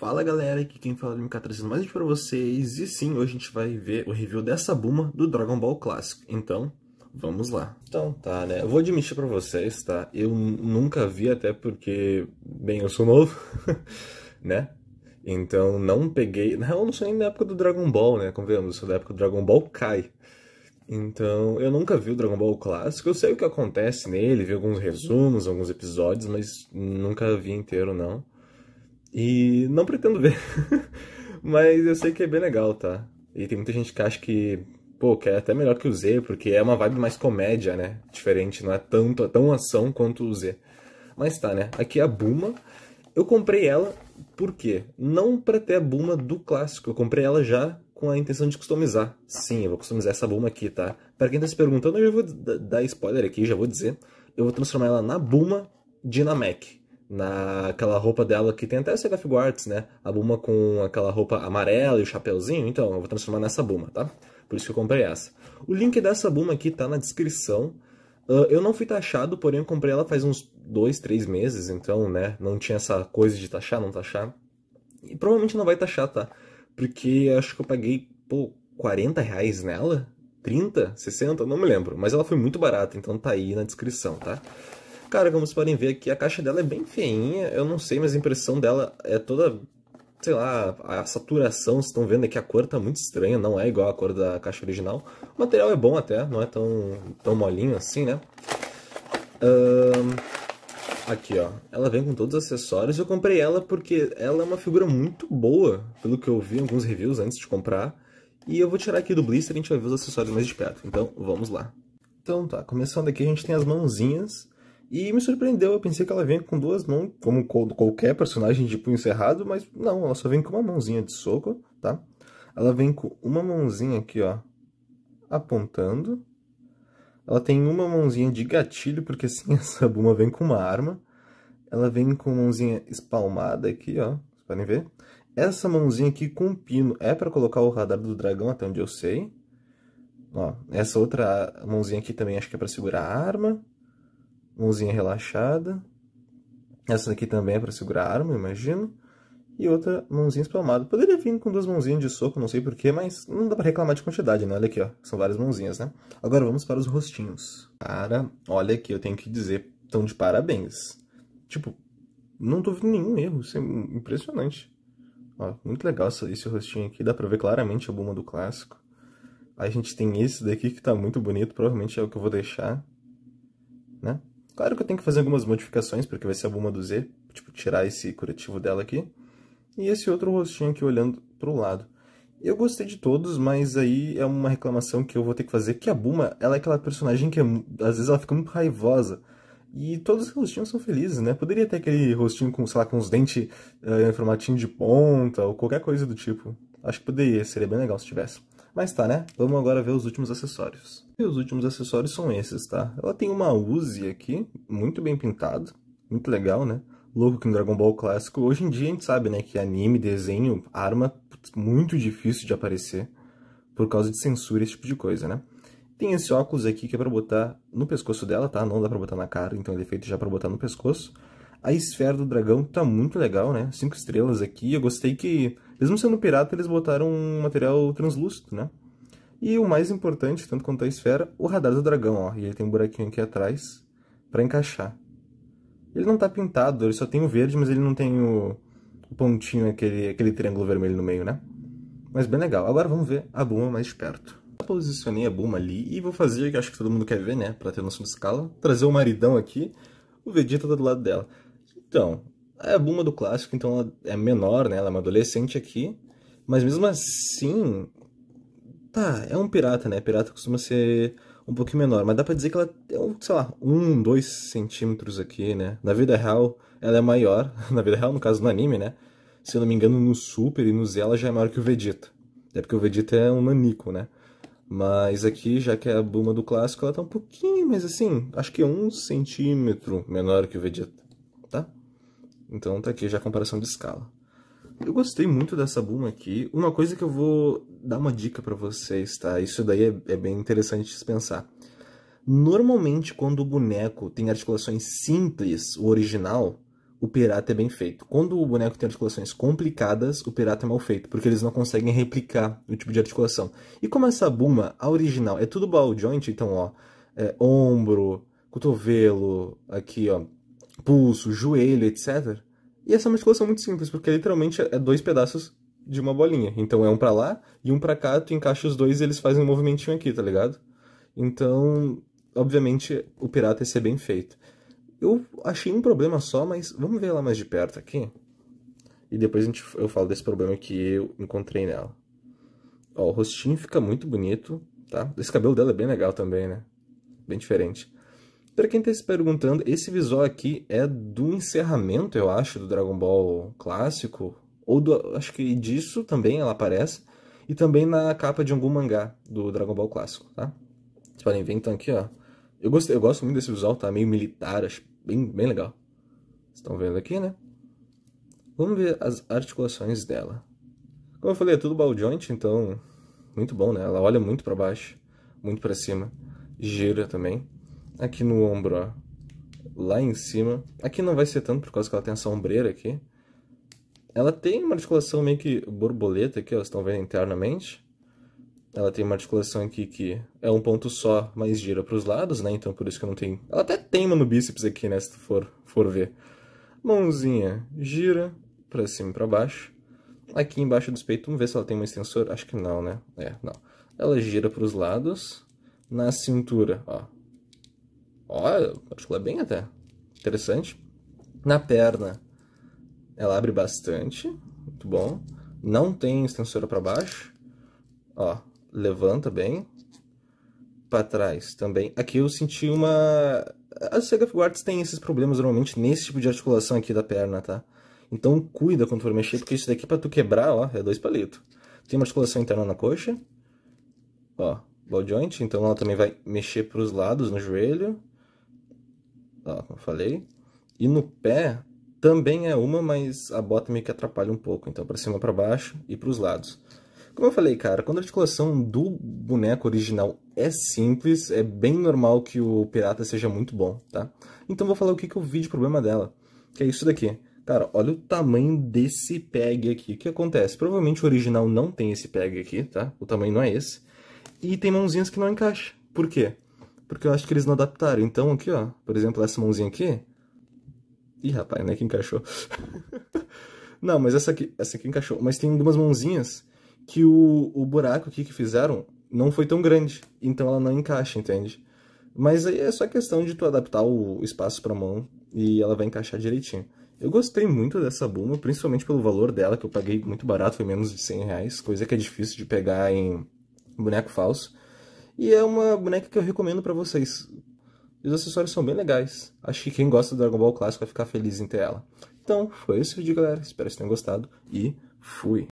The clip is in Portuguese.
Fala galera, aqui quem fala do é MK trazendo mais vídeo pra vocês E sim, hoje a gente vai ver o review dessa Buma do Dragon Ball Clássico Então, vamos lá Então tá, né, eu vou admitir pra vocês, tá Eu nunca vi até porque, bem, eu sou novo, né Então não peguei, na real eu não sou nem da época do Dragon Ball, né, convenhamos Eu sou da época do Dragon Ball Kai então, eu nunca vi o Dragon Ball clássico. Eu sei o que acontece nele, vi alguns resumos, alguns episódios, mas nunca vi inteiro, não. E não pretendo ver. Mas eu sei que é bem legal, tá? E tem muita gente que acha que, pô, que é até melhor que o Z, porque é uma vibe mais comédia, né? Diferente, não é tanto, tão ação quanto o Z. Mas tá, né? Aqui é a Buma. Eu comprei ela por quê? Não pra ter a Buma do clássico. Eu comprei ela já com a intenção de customizar. Sim, eu vou customizar essa Buma aqui, tá? Pra quem tá se perguntando, eu já vou dar spoiler aqui, já vou dizer. Eu vou transformar ela na Buma Dinamek naquela roupa dela que tem até CF Guards, né? A Buma com aquela roupa amarela e o chapeuzinho. Então, eu vou transformar nessa Buma, tá? Por isso que eu comprei essa. O link dessa Buma aqui tá na descrição. Uh, eu não fui taxado, porém eu comprei ela faz uns dois, três meses, então, né? Não tinha essa coisa de taxar, não taxar. E provavelmente não vai taxar, tá? Porque acho que eu paguei, pô, 40 reais nela? 30? 60? Não me lembro. Mas ela foi muito barata, então tá aí na descrição, tá? Cara, como vocês podem ver aqui, a caixa dela é bem feinha. Eu não sei, mas a impressão dela é toda... Sei lá, a saturação, vocês estão vendo aqui, a cor tá muito estranha. Não é igual a cor da caixa original. O material é bom até, não é tão, tão molinho assim, né? aqui, ó. Ela vem com todos os acessórios. Eu comprei ela porque ela é uma figura muito boa, pelo que eu vi em alguns reviews antes de comprar. E eu vou tirar aqui do blister e a gente vai ver os acessórios mais de perto. Então, vamos lá. Então tá, começando aqui a gente tem as mãozinhas. E me surpreendeu, eu pensei que ela vinha com duas mãos, como qualquer personagem de punho cerrado, mas não, ela só vem com uma mãozinha de soco, tá? Ela vem com uma mãozinha aqui, ó, apontando. Ela tem uma mãozinha de gatilho, porque sim, essa Buma vem com uma arma. Ela vem com uma mãozinha espalmada aqui, ó, vocês podem ver. Essa mãozinha aqui com pino é para colocar o radar do dragão, até onde eu sei. Ó, essa outra mãozinha aqui também acho que é para segurar a arma. Mãozinha relaxada. Essa daqui também é para segurar a arma, imagino. E outra mãozinha espalmada. Poderia vir com duas mãozinhas de soco, não sei porquê, mas não dá para reclamar de quantidade, né? Olha aqui, ó. São várias mãozinhas, né? Agora vamos para os rostinhos. Cara, olha aqui, eu tenho que dizer, estão de parabéns. Tipo, não tô vendo nenhum erro, isso é impressionante. Ó, muito legal esse rostinho aqui, dá pra ver claramente a Buma do clássico. Aí a gente tem esse daqui que tá muito bonito, provavelmente é o que eu vou deixar, né? Claro que eu tenho que fazer algumas modificações, porque vai ser a Buma do Z, tipo, tirar esse curativo dela aqui. E esse outro rostinho aqui olhando pro lado. Eu gostei de todos, mas aí é uma reclamação que eu vou ter que fazer, que a Buma, ela é aquela personagem que é, às vezes ela fica muito raivosa. E todos os rostinhos são felizes, né? Poderia ter aquele rostinho com, sei lá, com os dentes uh, em formatinho de ponta, ou qualquer coisa do tipo. Acho que poderia, seria bem legal se tivesse. Mas tá, né? Vamos agora ver os últimos acessórios. E os últimos acessórios são esses, tá? Ela tem uma Uzi aqui, muito bem pintado, muito legal, né? Louco que no Dragon Ball clássico, hoje em dia a gente sabe, né, que anime, desenho, arma, muito difícil de aparecer por causa de censura, esse tipo de coisa, né? Tem esse óculos aqui que é pra botar no pescoço dela, tá? Não dá pra botar na cara, então ele é feito já pra botar no pescoço. A esfera do dragão tá muito legal, né? Cinco estrelas aqui, eu gostei que mesmo sendo pirata, eles botaram um material translúcido, né? E o mais importante, tanto quanto a esfera, o radar do dragão, ó. E ele tem um buraquinho aqui atrás para encaixar. Ele não tá pintado, ele só tem o verde, mas ele não tem o, o pontinho, aquele, aquele triângulo vermelho no meio, né? Mas bem legal. Agora vamos ver a Buma mais de perto. posicionei a Buma ali e vou fazer o que acho que todo mundo quer ver, né? Pra ter noção de escala. Trazer o maridão aqui. O Vegeta tá do lado dela. Então, é a Buma do clássico, então ela é menor, né? Ela é uma adolescente aqui. Mas mesmo assim. Tá, é um pirata, né? Pirata costuma ser um pouquinho menor. Mas dá pra dizer que ela é, sei lá, um, dois centímetros aqui, né? Na vida real, ela é maior. Na vida real, no caso, no anime, né? Se eu não me engano, no Super e no Z ela já é maior que o Vegeta. É porque o Vegeta é um nanico, né? Mas aqui, já que é a Buma do clássico, ela tá um pouquinho, mas assim, acho que é um centímetro menor que o Vegeta. Então tá aqui já a comparação de escala. Eu gostei muito dessa buma aqui. Uma coisa que eu vou dar uma dica para vocês, tá? Isso daí é, é bem interessante de pensar. Normalmente, quando o boneco tem articulações simples, o original, o pirata é bem feito. Quando o boneco tem articulações complicadas, o pirata é mal feito, porque eles não conseguem replicar o tipo de articulação. E como essa buma, a original, é tudo ball joint, então, ó, é, ombro, cotovelo, aqui, ó, pulso, joelho, etc. E essa musculação é muito simples, porque literalmente é dois pedaços de uma bolinha. Então é um para lá e um para cá, tu encaixa os dois e eles fazem um movimentinho aqui, tá ligado? Então, obviamente, o pirata ia é ser bem feito. Eu achei um problema só, mas vamos ver lá mais de perto aqui. E depois a gente, eu falo desse problema que eu encontrei nela. Ó, o rostinho fica muito bonito, tá? Esse cabelo dela é bem legal também, né? Bem diferente. Para quem está se perguntando, esse visual aqui é do encerramento, eu acho, do Dragon Ball clássico, ou do, acho que disso também ela aparece, e também na capa de algum mangá do Dragon Ball clássico, tá? Vocês podem ver então aqui, ó. Eu, gostei, eu gosto muito desse visual, tá meio militar, acho bem, bem legal. Vocês estão vendo aqui, né? Vamos ver as articulações dela. Como eu falei, é tudo ball joint, então muito bom, né? Ela olha muito para baixo, muito para cima, gira também aqui no ombro, ó, lá em cima. Aqui não vai ser tanto por causa que ela tem essa ombreira aqui. Ela tem uma articulação meio que borboleta aqui, ó, vocês estão vendo internamente. Ela tem uma articulação aqui que é um ponto só, mas gira para os lados, né? Então por isso que não tem... Ela até tem no bíceps aqui, né? Se tu for, for ver. Mãozinha gira para cima e para baixo. Aqui embaixo do peito, vamos ver se ela tem um extensor. Acho que não, né? É, não. Ela gira para os lados. Na cintura, ó, Ó, articula bem até. Interessante. Na perna, ela abre bastante. Muito bom. Não tem extensora para baixo. Ó, levanta bem. Para trás também. Aqui eu senti uma... As Sega Guards têm esses problemas normalmente nesse tipo de articulação aqui da perna, tá? Então cuida quando for mexer, porque isso daqui para tu quebrar, ó, é dois palitos. Tem uma articulação interna na coxa. Ó, ball joint, então ela também vai mexer para os lados no joelho ó, como eu falei. E no pé também é uma, mas a bota meio que atrapalha um pouco, então para cima, para baixo e para os lados. Como eu falei, cara, quando a articulação do boneco original é simples, é bem normal que o pirata seja muito bom, tá? Então vou falar o que, que eu vi de problema dela, que é isso daqui. Cara, olha o tamanho desse PEG aqui. O que acontece? Provavelmente o original não tem esse PEG aqui, tá? O tamanho não é esse. E tem mãozinhas que não encaixa. Por quê? Porque eu acho que eles não adaptaram. Então aqui, ó, por exemplo, essa mãozinha aqui. Ih, rapaz, né que encaixou. não, mas essa aqui, essa aqui encaixou. Mas tem algumas mãozinhas que o, o buraco aqui que fizeram não foi tão grande. Então ela não encaixa, entende? Mas aí é só questão de tu adaptar o espaço pra mão e ela vai encaixar direitinho. Eu gostei muito dessa buma, principalmente pelo valor dela, que eu paguei muito barato, foi menos de 100 reais, coisa que é difícil de pegar em boneco falso. E é uma boneca que eu recomendo para vocês. Os acessórios são bem legais. Acho que quem gosta do Dragon Ball clássico vai ficar feliz em ter ela. Então, foi esse vídeo, galera. Espero que vocês tenham gostado e fui!